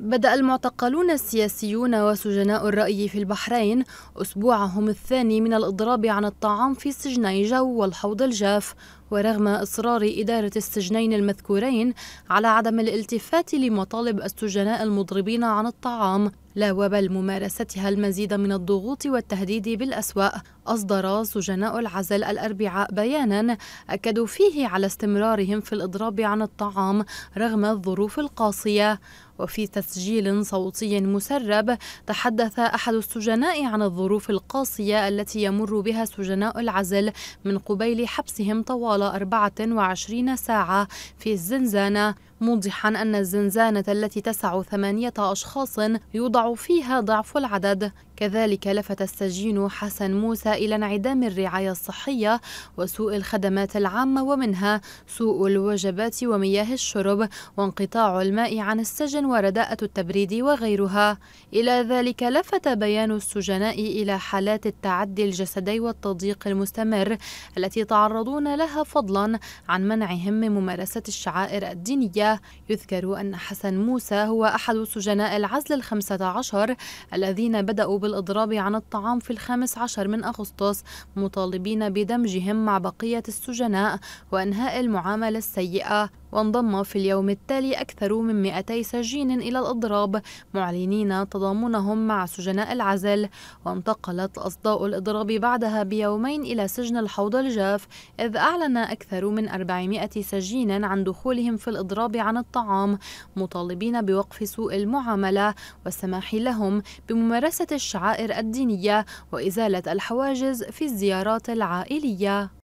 بدأ المعتقلون السياسيون وسجناء الرأي في البحرين أسبوعهم الثاني من الإضراب عن الطعام في سجني جو والحوض الجاف ورغم إصرار إدارة السجنين المذكورين على عدم الالتفات لمطالب السجناء المضربين عن الطعام لا وبل ممارستها المزيد من الضغوط والتهديد بالأسوأ أصدر سجناء العزل الأربعاء بيانا أكدوا فيه على استمرارهم في الإضراب عن الطعام رغم الظروف القاسية وفي تسجيل صوتي مسرب تحدث أحد السجناء عن الظروف القاسية التي يمر بها سجناء العزل من قبيل حبسهم طوال 24 ساعة في الزنزانة موضحا أن الزنزانة التي تسع ثمانية أشخاص يوضع فيها ضعف العدد كذلك لفت السجين حسن موسى إلى انعدام الرعاية الصحية وسوء الخدمات العامة ومنها سوء الوجبات ومياه الشرب وانقطاع الماء عن السجن ورداءة التبريد وغيرها إلى ذلك لفت بيان السجناء إلى حالات التعدي الجسدي والتضييق المستمر التي يتعرضون لها فضلا عن منعهم من ممارسة الشعائر الدينية يذكر أن حسن موسى هو أحد سجناء العزل الخمسة عشر الذين بدأوا بالإضراب عن الطعام في الخامس عشر من أغسطس مطالبين بدمجهم مع بقية السجناء وإنهاء المعاملة السيئة وانضم في اليوم التالي أكثر من 200 سجين إلى الإضراب معلنين تضامنهم مع سجناء العزل وانتقلت أصداء الإضراب بعدها بيومين إلى سجن الحوض الجاف إذ أعلن أكثر من 400 سجين عن دخولهم في الإضراب عن الطعام مطالبين بوقف سوء المعاملة والسماح لهم بممارسة الشعائر الدينية وإزالة الحواجز في الزيارات العائلية